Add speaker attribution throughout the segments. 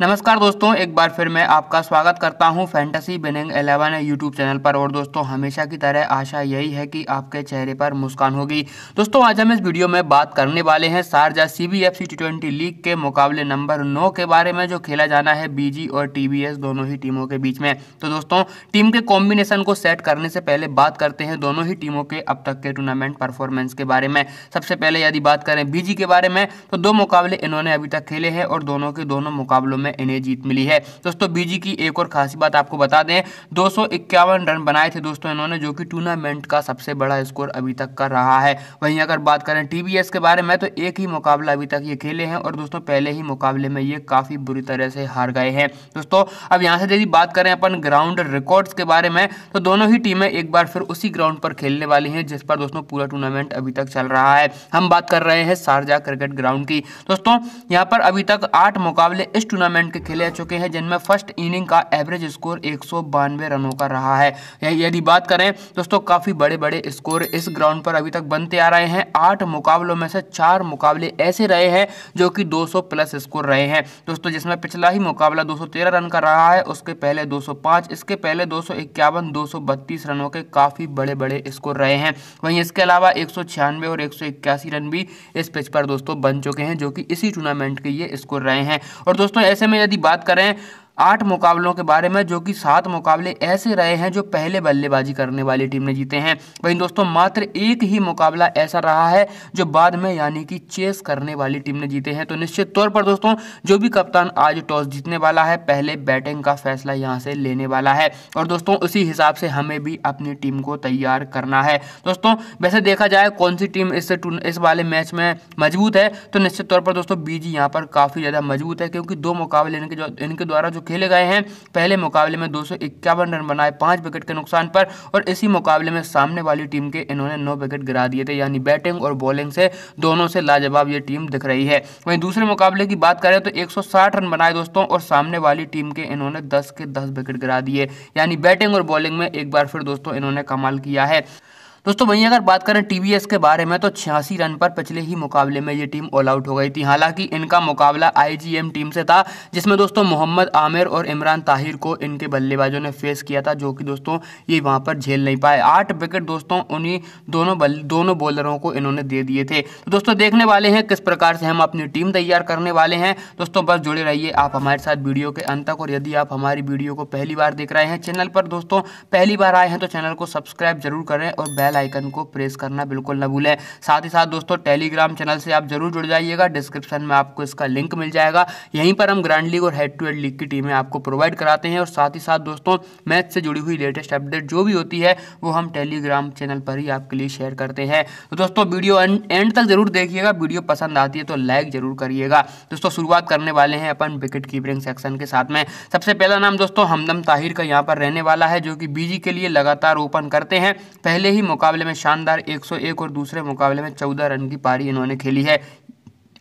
Speaker 1: नमस्कार दोस्तों एक बार फिर मैं आपका स्वागत करता हूं fantasy winning eleven YouTube channel पर और दोस्तों हमेशा की तरह आशा यही है कि आपके चेहरे पर मुस्कान होगी दोस्तों आज हम इस वीडियो में बात करने वाले हैं Sharjah C B F C T twenty league के मुकाबले नंबर नौ के बारे में जो खेला जाना है बीजी और टी बी एस दोनों ही टीमों के बीच में तो दोस्तों टीम के कॉम्बिनेशन को सेट करने से पहले बात करते हैं दोनों ही टीमों के अब तक के टूर्नामेंट परफॉर्मेंस के बारे में सबसे पहले यदि बात करें बीजी के बारे में तो दो मुकाबले इन्होंने अभी तक खेले हैं और दोनों के दोनों मुकाबलों में में इन्हें जीत मिली है दोस्तों बीजी की एक और खासी बात आपको बता दें दो रन बनाए थे दोस्तों इन्होंने जो कि टूर्नामेंट का सबसे बड़ा स्कोर अभी तक कर रहा है वहीं अगर बात करें टी के बारे में तो एक ही मुकाबला अभी तक ये खेले हैं और दोस्तों पहले ही मुकाबले में ये काफ़ी बुरी तरह से हार गए हैं दोस्तों अब यहाँ से यदि बात करें अपन ग्राउंड रिकॉर्ड्स के बारे में तो दोनों ही टीमें एक बार फिर उसी ग्राउंड पर खेलने वाली हैं जिस पर दोस्तों पूरा टूर्नामेंट अभी तक चल रहा है हम बात कर रहे हैं शारजा क्रिकेट ग्राउंड की दोस्तों यहाँ पर अभी तक आठ मुकाबले इस टूर्नामेंट टूर्नामेंट के खेले चुके हैं जिनमें फर्स्ट इनिंग का एवरेज स्कोर एक रनों का रहा है यदि बात करें दोस्तों काफ़ी बड़े बड़े स्कोर इस ग्राउंड पर अभी तक बनते आ रहे हैं आठ मुकाबलों में से चार मुकाबले ऐसे रहे हैं जो कि 200 प्लस स्कोर रहे हैं दोस्तों जिसमें पिछला ही मुकाबला 213 रन का रहा है उसके पहले 205 इसके पहले दो सौ इक्यावन रनों के काफ़ी बड़े बड़े स्कोर रहे हैं वहीं इसके अलावा एक और एक रन भी इस पिच पर दोस्तों बन चुके हैं जो कि इसी टूर्नामेंट के ये स्कोर रहे हैं और दोस्तों ऐसे में यदि बात करें आठ मुकाबलों के बारे में जो कि सात मुकाबले ऐसे रहे हैं जो पहले बल्लेबाजी करने वाली टीम ने जीते हैं वहीं दोस्तों मात्र एक ही मुकाबला ऐसा रहा है जो बाद में यानी कि चेस करने वाली टीम ने जीते हैं तो निश्चित तौर पर दोस्तों जो भी कप्तान आज टॉस जीतने वाला है पहले बैटिंग का फैसला यहाँ से लेने वाला है और दोस्तों उसी हिसाब से हमें भी अपनी टीम को तैयार करना है दोस्तों वैसे देखा जाए कौन सी टीम इस इस वाले मैच में मजबूत है तो निश्चित तौर पर दोस्तों बीजी यहाँ पर काफ़ी ज़्यादा मजबूत है क्योंकि दो मुकाबले इनके जो इनके द्वारा जो खेले गए हैं पहले मुकाबले में दो रन बनाए पांच विकेट के नुकसान पर और इसी मुकाबले में सामने वाली टीम के इन्होंने नौ विकेट गिरा दिए थे यानी बैटिंग और बॉलिंग से दोनों से लाजवाब ये टीम दिख रही है वहीं दूसरे मुकाबले की बात करें तो एक रन बनाए दोस्तों और सामने वाली टीम के इन्होंने दस के दस विकेट गिरा दिए यानी बैटिंग और बॉलिंग में एक बार फिर दोस्तों इन्होंने कमाल किया है दोस्तों वहीं अगर बात करें टीवीएस के बारे में तो छियासी रन पर पिछले ही मुकाबले में ये टीम ऑल आउट हो गई थी हालांकि इनका मुकाबला आईजीएम टीम से था जिसमें दोस्तों मोहम्मद आमिर और इमरान ताहिर को इनके बल्लेबाजों ने फेस किया था जो कि दोस्तों ये वहाँ पर झेल नहीं पाए आठ विकेट दोस्तों उन्हीं दोनों बल दोनों बॉलरों को इन्होंने दे दिए थे तो दोस्तों देखने वाले हैं किस प्रकार से हम अपनी टीम तैयार करने वाले हैं दोस्तों बस जुड़े रहिए आप हमारे साथ वीडियो के अंत तक और यदि आप हमारी वीडियो को पहली बार देख रहे हैं चैनल पर दोस्तों पहली बार आए हैं तो चैनल को सब्सक्राइब जरूर करें और बेल बेल आइकन को प्रेस करना बिल्कुल न भूलें साथ ही साथ दोस्तों टेलीग्राम चैनल से आप जरूर जुड़ जाइएगा डिस्क्रिप्शन में आपको इसका लिंक मिल जाएगा यहीं पर हम ग्रैंड लीग और हेड टू हेड लीग की टीमें आपको प्रोवाइड कराते हैं और साथ ही साथ दोस्तों मैच से जुड़ी हुई लेटेस्ट अपडेट जो भी होती है वो हम टेलीग्राम चैनल पर ही आपके लिए शेयर करते हैं तो दोस्तों वीडियो एंड तक जरूर देखिएगा वीडियो पसंद आती है तो लाइक जरूर करिएगा दोस्तों शुरुआत करने वाले हैं अपन विकेट कीपरिंग सेक्शन के साथ में सबसे पहला नाम दोस्तों हमदम ताहिर का यहाँ पर रहने वाला है जो कि बीजी के लिए लगातार ओपन करते हैं पहले ही मौका मुकाबले में शानदार 101 और दूसरे मुकाबले में 14 रन की पारी इन्होंने खेली है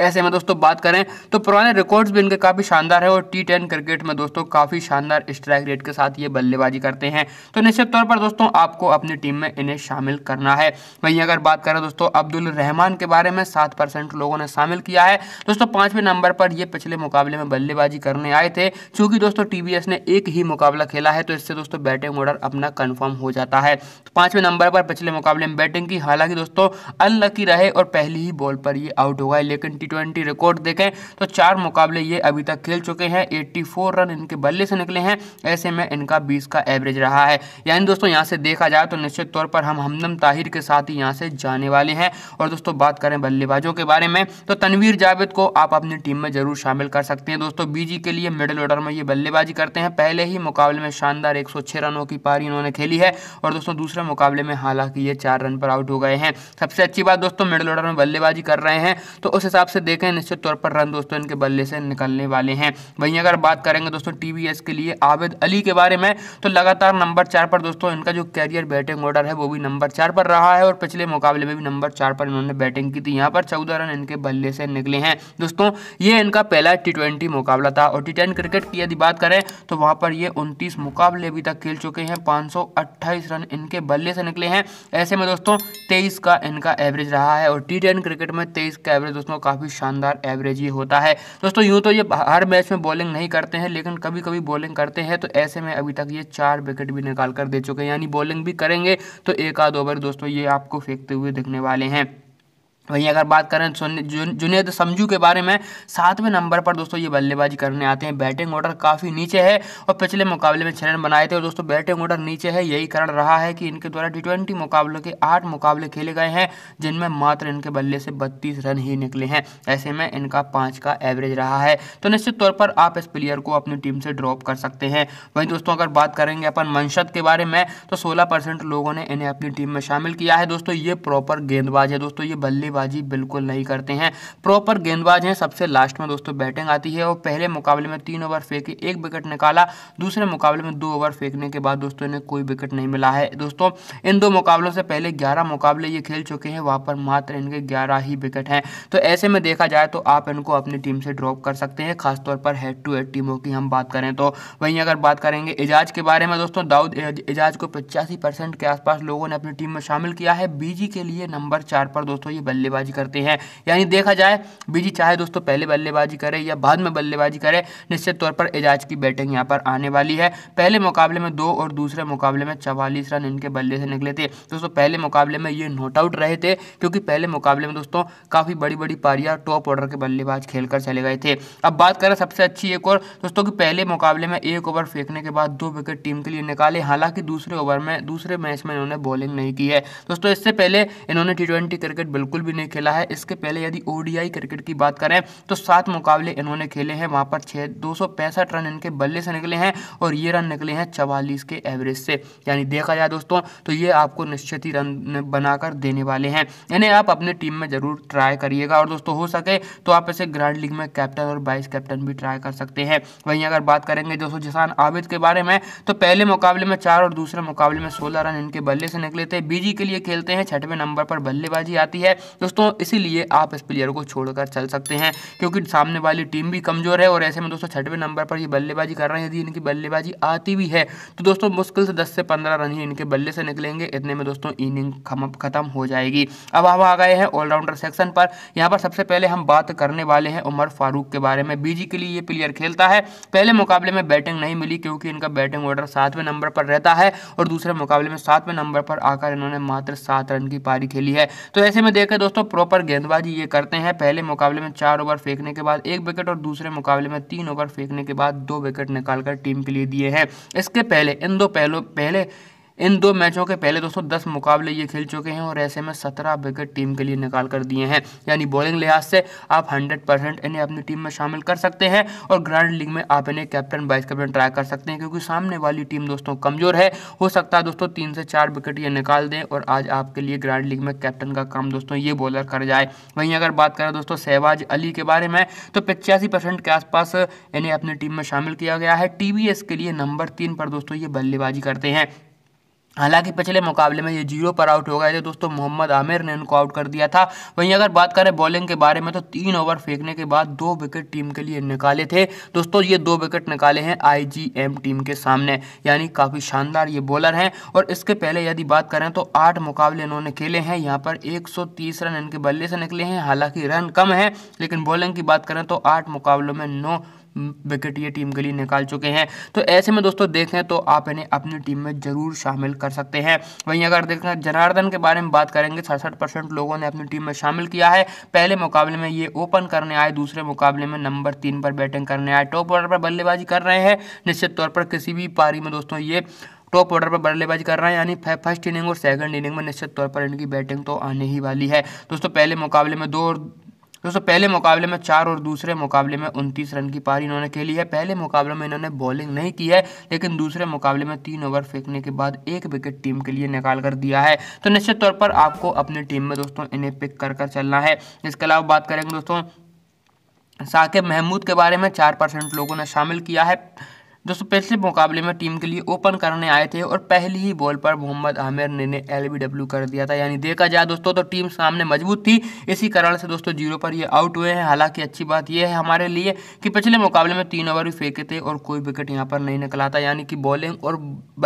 Speaker 1: ऐसे में दोस्तों बात करें तो पुराने रिकॉर्ड्स भी इनके काफ़ी शानदार है और टी टेन क्रिकेट में दोस्तों काफ़ी शानदार स्ट्राइक रेट के साथ ये बल्लेबाजी करते हैं तो निश्चित तौर पर दोस्तों आपको अपनी टीम में इन्हें शामिल करना है वहीं अगर बात करें दोस्तों अब्दुल रहमान के बारे में सात परसेंट लोगों ने शामिल किया है दोस्तों पाँचवें नंबर पर ये पिछले मुकाबले में बल्लेबाजी करने आए थे चूँकि दोस्तों टी ने एक ही मुकाबला खेला है तो इससे दोस्तों बैटिंग ऑर्डर अपना कन्फर्म हो जाता है तो पाँचवें नंबर पर पिछले मुकाबले में बैटिंग की हालांकि दोस्तों अनलकी रहे और पहली ही बॉल पर ये आउट हो गए लेकिन ट्वेंटी रिकॉर्ड देखें तो चार मुकाबले ये अभी तक खेल चुके हैं 84 रन इनके बल्ले से निकले हैं ऐसे में इनका 20 का एवरेज रहा है यानी दोस्तों यहाँ से देखा जाए तो निश्चित तौर पर हम हमदम ताहिर के साथ ही यहाँ से जाने वाले हैं और दोस्तों बात करें बल्लेबाजों के बारे में तो तनवीर जावेद को आप अपनी टीम में जरूर शामिल कर सकते हैं दोस्तों बीजी के लिए मिडिल ऑर्डर में ये बल्लेबाजी करते हैं पहले ही मुकाबले में शानदार एक रनों की पारी इन्होंने खेली है और दोस्तों दूसरे मुकाबले में हालांकि ये चार रन पर आउट हो गए हैं सबसे अच्छी बात दोस्तों मिडिल ऑर्डर में बल्लेबाजी कर रहे हैं तो उस हिसाब से से देखें निश्चित तौर पर रन दोस्तों इनके बल्ले से निकलने वाले हैं वहीं अगर बात करेंगे दोस्तों टीवीएस के लिए आबिद अली के बारे में तो लगातार नंबर चार पर दोस्तों इनका जो कैरियर बैटिंग ऑर्डर है वो भी नंबर चार पर रहा है और पिछले मुकाबले में भी नंबर चार पर इन्होंने बैटिंग की थी यहाँ पर चौदह रन इनके बल्ले से निकले हैं दोस्तों ये इनका पहला टी मुकाबला था और टी क्रिकेट की यदि बात करें तो वहाँ पर ये उनतीस मुकाबले अभी तक खेल चुके हैं पाँच रन इनके बल्ले से निकले हैं ऐसे में दोस्तों तेईस का इनका एवरेज रहा है और टी क्रिकेट में तेईस का एवरेज दोस्तों काफ़ी काफ़ी शानदार एवरेज ही होता है दोस्तों यूँ तो ये हर मैच में बॉलिंग नहीं करते हैं लेकिन कभी कभी बॉलिंग करते हैं तो ऐसे में अभी तक ये चार विकेट भी निकाल कर दे चुके हैं यानी बॉलिंग भी करेंगे तो एक आध ओवर दोस्तों ये आपको फेंकते हुए दिखने वाले हैं वहीं अगर बात करें जुनेद समझू के बारे में सातवें नंबर पर दोस्तों ये बल्लेबाजी करने आते हैं बैटिंग ऑर्डर काफ़ी नीचे है और पिछले मुकाबले में छः रन बनाए थे और दोस्तों बैटिंग ऑर्डर नीचे है यही कारण रहा है कि इनके द्वारा टी ट्वेंटी मुकाबलों के आठ मुकाबले खेले गए हैं जिनमें मात्र इनके बल्ले से बत्तीस रन ही निकले हैं ऐसे में इनका पाँच का एवरेज रहा है तो निश्चित तौर पर आप इस प्लेयर को अपनी टीम से ड्रॉप कर सकते हैं वहीं दोस्तों अगर बात करेंगे अपन मंशद के बारे में तो सोलह लोगों ने इन्हें अपनी टीम में शामिल किया है दोस्तों ये प्रॉपर गेंदबाज है दोस्तों ये बल्ले बल्लेबाजी बिल्कुल नहीं करते हैं प्रॉपर गेंदबाज हैं सबसे लास्ट में दोस्तों बैटिंग आती है और पहले मुकाबले में तीन ओवर फेंके एक विकेट निकाला दूसरे मुकाबले में दो ओवर फेंकने के बाद दोस्तों इन्हें कोई विकेट नहीं मिला है दोस्तों इन दो मुकाबलों से पहले ग्यारह मुकाबले ये खेल चुके हैं वहाँ पर मात्र इनके ग्यारह ही विकेट हैं तो ऐसे में देखा जाए तो आप इनको अपनी टीम से ड्रॉप कर सकते हैं खासतौर पर हेड टू हेड टीमों की हम बात करें तो वहीं अगर बात करेंगे एजाज के बारे में दोस्तों दाऊद एजाज को पचासी के आसपास लोगों ने अपनी टीम में शामिल किया है बीजी के लिए नंबर चार पर दोस्तों ये बल्ले बल्लेबाजी करते हैं यानी देखा जाए बीजी चाहे दोस्तों पहले बल्लेबाजी करे या बाद में बल्लेबाजी करे निश्चित तौर पर एजाज की बैटिंग यहाँ पर आने वाली है पहले मुकाबले में दो और दूसरे मुकाबले में चवालीस रन इनके बल्ले से निकले थे दोस्तों पहले मुकाबले में ये नोट आउट रहे थे क्योंकि पहले मुकाबले में दोस्तों काफ़ी बड़ी बड़ी पारियाँ टॉप ऑर्डर के बल्लेबाज खेलकर चले गए थे अब बात करें सबसे अच्छी एक और दोस्तों कि पहले मुकाबले में एक ओवर फेंकने के बाद दो विकेट टीम के लिए निकाले हालांकि दूसरे ओवर में दूसरे मैच में इन्होंने बॉलिंग नहीं की है दोस्तों इससे पहले इन्होंने टी क्रिकेट बिल्कुल भी ने खेला है इसके पहले यदि ओडीआई क्रिकेट की बात करें तो सात मुकाबले इन्होंने खेले हैं वहाँ पर छः दो रन इनके बल्ले से निकले हैं और ये रन निकले हैं चवालीस के एवरेज से यानी देखा जाए दोस्तों तो ये आपको निश्चित ही रन बनाकर देने वाले हैं इन्हें आप अपने टीम में ज़रूर ट्राई करिएगा और दोस्तों हो सके तो आप इसे ग्रैंड लीग में कैप्टन और वाइस कैप्टन भी ट्राई कर सकते हैं वहीं अगर बात करेंगे दोस्तों जिसान आबिद के बारे में तो पहले मुकाबले में चार और दूसरे मुकाबले में सोलह रन इनके बल्ले से निकले थे बीजी के लिए खेलते हैं छठवें नंबर पर बल्लेबाजी आती है तो दोस्तों इसीलिए आप इस प्लेयर को छोड़कर चल सकते हैं क्योंकि सामने वाली टीम भी कमजोर है और ऐसे में दोस्तों छठवें नंबर पर ये बल्लेबाजी कर रहे हैं यदि इनकी बल्लेबाजी आती भी है तो दोस्तों मुश्किल से दस से पंद्रह रन ही इनके बल्ले से निकलेंगे इतने में दोस्तों इनिंग खत्म हो जाएगी अब हम आ गए हैं ऑलराउंडर सेक्शन पर यहाँ पर सबसे पहले हम बात करने वाले हैं उमर फारूक के बारे में बीजी के लिए ये प्लेयर खेलता है पहले मुकाबले में बैटिंग नहीं मिली क्योंकि इनका बैटिंग ऑर्डर सातवें नंबर पर रहता है और दूसरे मुकाबले में सातवें नंबर पर आकर इन्होंने मात्र सात रन की पारी खेली है तो ऐसे में देखें दोस्तों प्रॉपर गेंदबाजी ये करते हैं पहले मुकाबले में चार ओवर फेंकने के बाद एक विकेट और दूसरे मुकाबले में तीन ओवर फेंकने के बाद दो विकेट निकालकर टीम के लिए दिए हैं इसके पहले इन दो पहलों पहले इन दो मैचों के पहले दोस्तों दस मुकाबले ये खेल चुके हैं और ऐसे में सत्रह विकेट टीम के लिए निकाल कर दिए हैं यानी बॉलिंग लिहाज से आप हंड्रेड परसेंट इन्हें अपनी टीम में शामिल कर सकते हैं और ग्रैंड लीग में आप इन्हें कैप्टन वाइस कैप्टन ट्राई कर सकते हैं क्योंकि सामने वाली टीम दोस्तों कमजोर है हो सकता है दोस्तों तीन से चार विकेट ये निकाल दें और आज आपके लिए ग्रैंड लीग में कैप्टन का काम दोस्तों ये बॉलर कर जाए वहीं अगर बात करें दोस्तों सहवाज अली के बारे में तो पिचासी परसेंट के आसपास इन्हें अपनी टीम में शामिल किया गया है टी के लिए नंबर तीन पर दोस्तों ये बल्लेबाजी करते हैं हालांकि पिछले मुकाबले में ये जीरो पर आउट हो गए थे दोस्तों मोहम्मद आमिर ने उनको आउट कर दिया था वहीं अगर बात करें बॉलिंग के बारे में तो तीन ओवर फेंकने के बाद दो विकेट टीम के लिए निकाले थे दोस्तों ये दो विकेट निकाले हैं आईजीएम टीम के सामने यानी काफ़ी शानदार ये बॉलर हैं और इसके पहले यदि बात करें तो आठ मुकाबले इन्होंने खेले हैं यहाँ पर एक रन इनके बल्ले से निकले हैं हालाँकि रन कम है लेकिन बॉलिंग की बात करें तो आठ मुकाबलों में नौ विकेट ये टीम के लिए निकाल चुके हैं तो ऐसे में दोस्तों देखें तो आप इन्हें अपनी टीम में जरूर शामिल कर सकते हैं वहीं अगर देखें जनार्दन के बारे में बात करेंगे सड़सठ लोगों ने अपनी टीम में शामिल किया है पहले मुकाबले में ये ओपन करने आए दूसरे मुकाबले में नंबर तीन पर बैटिंग करने आए टॉप ऑर्डर पर बल्लेबाजी कर रहे हैं निश्चित तौर पर किसी भी पारी में दोस्तों ये टॉप ऑर्डर पर बल्लेबाजी कर रहा है यानी फर्स्ट इनिंग और सेकंड इनिंग में निश्चित तौर पर इनकी बैटिंग तो आने ही वाली है दोस्तों पहले मुकाबले में दो और दोस्तों पहले मुकाबले में चार और दूसरे मुकाबले में उनतीस रन की पारी इन्होंने खेली है पहले मुकाबले में इन्होंने बॉलिंग नहीं की है लेकिन दूसरे मुकाबले में तीन ओवर फेंकने के बाद एक विकेट टीम के लिए निकाल कर दिया है तो निश्चित तौर पर आपको अपनी टीम में दोस्तों इन्हें पिक कर कर चलना है इसके अलावा बात करेंगे दोस्तों साकिब महमूद के बारे में चार परसेंट लोगों ने शामिल किया है दोस्तों पिछले मुकाबले में टीम के लिए ओपन करने आए थे और पहली ही बॉल पर मोहम्मद आमिर ने, ने एल कर दिया था यानी देखा जाए दोस्तों तो टीम सामने मजबूत थी इसी कारण से दोस्तों जीरो पर ये आउट हुए हैं हालांकि अच्छी बात यह है हमारे लिए कि पिछले मुकाबले में तीन ओवर भी फेंके थे और कोई विकेट यहाँ पर नहीं निकला था यानी कि बॉलिंग और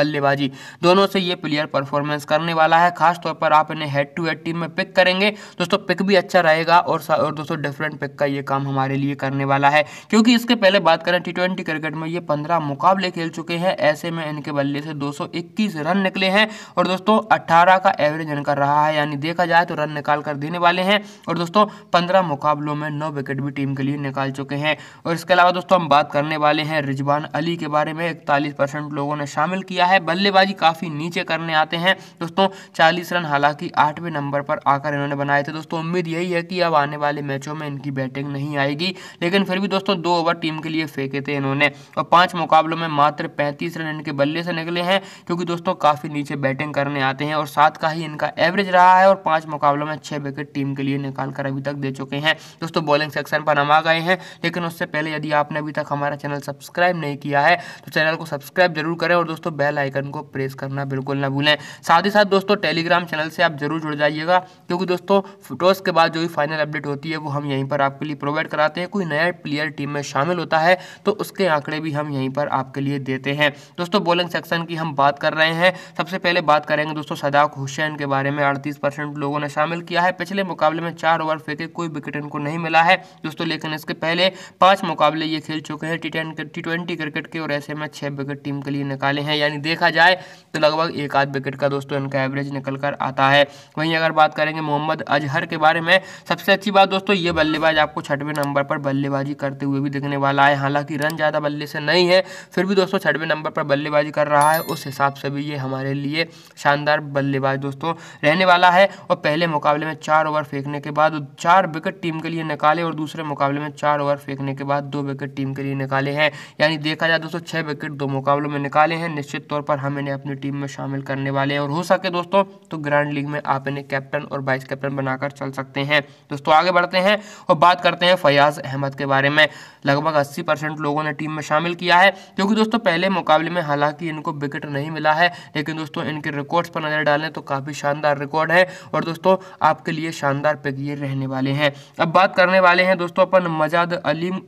Speaker 1: बल्लेबाजी दोनों से ये प्लेयर परफॉर्मेंस करने वाला है खासतौर पर आप इन्हें हेड टू हेड टीम में पिक करेंगे दोस्तों पिक भी अच्छा रहेगा और और दोस्तों डिफरेंट पिक का ये काम हमारे लिए करने वाला है क्योंकि इसके पहले बात करें टी क्रिकेट में ये पंद्रह मुकाबले खेल चुके हैं ऐसे में इनके बल्ले से 221 रन निकले हैं और दोस्तों 18 का एवरेज इनका रहा है यानी देखा जाए तो रन निकाल कर देने वाले हैं और दोस्तों पंद्रह मुकाबलों में नौ विकेट भी टीम के लिए निकाल चुके हैं और इसके अलावा दोस्तों हम बात करने वाले हैं रिजवान अली के बारे में इकतालीस लोगों ने शामिल किया है बल्लेबाजी काफ़ी नीचे करने आते हैं दोस्तों चालीस रन हालांकि आठवें नंबर पर आकर इन्होंने बनाए थे दोस्तों उम्मीद यही है कि अब आने वाले मैचों में इनकी बैटिंग नहीं आएगी लेकिन फिर भी दोस्तों दो ओवर टीम के लिए फेंके थे इन्होंने और पांच मुकाबले मुकाबलों में मात्र पैंतीस रन इनके बल्ले से निकले हैं क्योंकि दोस्तों काफ़ी नीचे बैटिंग करने आते हैं और सात का ही इनका एवरेज रहा है और पांच मुकाबलों में छः विकेट टीम के लिए निकाल कर अभी तक दे चुके हैं दोस्तों बॉलिंग सेक्शन पर हम आ गए हैं लेकिन उससे पहले यदि आपने अभी तक हमारा चैनल सब्सक्राइब नहीं किया है तो चैनल को सब्सक्राइब जरूर करें और दोस्तों बेल आइकन को प्रेस करना बिल्कुल ना भूलें साथ ही साथ दोस्तों टेलीग्राम चैनल से आप जरूर जुड़ जाइएगा क्योंकि दोस्तों टॉस के बाद जो भी फाइनल अपडेट होती है वो हम यहीं पर आपके लिए प्रोवाइड कराते हैं कोई नया प्लेयर टीम में शामिल होता है तो उसके आंकड़े भी हम यहीं पर पर आपके लिए देते हैं दोस्तों बोलिंग सेक्शन की हम बात कर रहे हैं सबसे पहले बात करेंगे दोस्तों सदाक हुसैन के बारे में अड़तीस परसेंट लोगों ने शामिल किया है पिछले मुकाबले में चार ओवर फेंके कोई विकेट इनको नहीं मिला है दोस्तों लेकिन इसके पहले पांच मुकाबले ये खेल चुके हैं T ten T twenty cricket के और ऐसे में छः विकेट टीम के लिए निकाले हैं यानी देखा जाए तो लगभग एक आध विकेट का दोस्तों इनका एवरेज निकल कर आता है वहीं अगर बात करेंगे मोहम्मद अजहर के बारे में सबसे अच्छी बात दोस्तों ये बल्लेबाज आपको छठवें नंबर पर बल्लेबाजी करते हुए भी दिखने वाला है हालांकि रन ज़्यादा बल्ले से नहीं है फिर भी दोस्तों छठवें नंबर पर बल्लेबाजी कर रहा है उस हिसाब से भी ये हमारे लिए शानदार बल्लेबाज दोस्तों रहने वाला है और पहले मुकाबले में चार ओवर फेंकने के बाद चार विकेट टीम के लिए निकाले और दूसरे मुकाबले में चार ओवर फेंकने के बाद दो विकेट टीम के लिए निकाले हैं यानी देखा जाए दोस्तों छः विकेट दो मुकाबलों में निकाले हैं निश्चित तौर पर हम इन्हें अपनी टीम में शामिल करने वाले हैं और हो सके दोस्तों तो ग्रैंड लीग में आप इन्हें कैप्टन और वाइस कैप्टन बनाकर चल सकते हैं दोस्तों आगे बढ़ते हैं और बात करते हैं फयाज अहमद के बारे में लगभग अस्सी लोगों ने टीम में शामिल किया है क्योंकि दोस्तों पहले मुकाबले में हालांकि इनको विकेट नहीं मिला है लेकिन दोस्तों इनके रिकॉर्ड्स पर नज़र डालें तो काफ़ी शानदार रिकॉर्ड है और दोस्तों आपके लिए शानदार पिक ये रहने वाले हैं अब बात करने वाले हैं दोस्तों अपन मजाद अलीम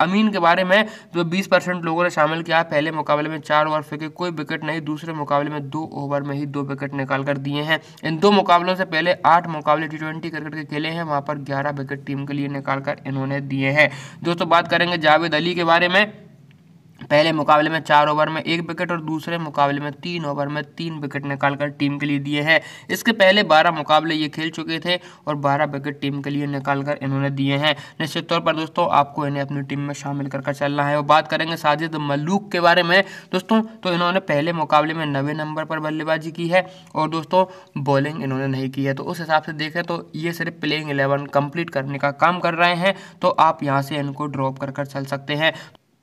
Speaker 1: अमीन के बारे में जो 20 परसेंट लोगों ने शामिल किया पहले मुकाबले में चार ओवर फेंके कोई विकेट नहीं दूसरे मुकाबले में दो ओवर में ही दो विकेट निकाल कर दिए हैं इन दो मुकाबलों से पहले आठ मुकाबले टी ट्वेंटी क्रिकेट के खेले हैं वहां पर ग्यारह विकेट टीम के लिए निकाल कर इन्होंने दिए हैं दोस्तों बात करेंगे जावेद अली के बारे में पहले मुकाबले में चार ओवर में एक विकेट और दूसरे मुकाबले में तीन ओवर में तीन विकेट निकालकर टीम के लिए दिए हैं इसके पहले बारह मुकाबले ये खेल चुके थे और बारह विकेट टीम के लिए निकालकर इन्होंने दिए हैं निश्चित तौर पर दोस्तों आपको इन्हें अपनी टीम में शामिल कर चलना है और बात करेंगे साजिद मलूक के बारे में दोस्तों तो इन्होंने पहले मुकाबले में नवे नंबर पर बल्लेबाजी की है और दोस्तों बॉलिंग इन्होंने नहीं की है तो उस हिसाब से देखें तो ये सिर्फ प्लेइंग इलेवन कंप्लीट करने का काम कर रहे हैं तो आप यहाँ से इनको ड्रॉप कर कर चल सकते हैं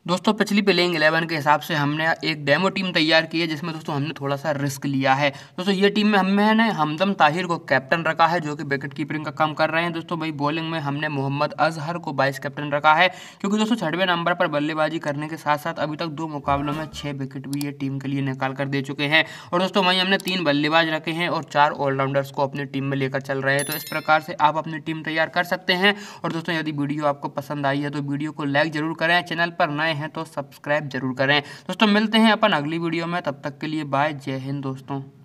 Speaker 1: दोस्तों पिछली प्लेइंग एलेवन के हिसाब से हमने एक डेमो टीम तैयार की है जिसमें दोस्तों हमने थोड़ा सा रिस्क लिया है दोस्तों ये टीम में हमने हमदम ताहिर को कैप्टन रखा है जो कि विकेट कीपरिंग का काम कर रहे हैं दोस्तों भाई बॉलिंग में हमने मोहम्मद अजहर को वाइस कैप्टन रखा है क्योंकि दोस्तों छठवें नंबर पर बल्लेबाजी करने के साथ साथ अभी तक दो मुकाबलों में छः विकेट भी ये टीम के लिए निकाल कर दे चुके हैं और दोस्तों वहीं हमने तीन बल्लेबाज रखे हैं और चार ऑलराउंडर्स को अपनी टीम में लेकर चल रहे हैं तो इस प्रकार से आप अपनी टीम तैयार कर सकते हैं और दोस्तों यदि वीडियो आपको पसंद आई है तो वीडियो को लाइक जरूर करें चैनल पर नए नए हैं तो सब्सक्राइब जरूर करें दोस्तों मिलते हैं अपन अगली वीडियो में तब तक के लिए बाय जय हिंद दोस्तों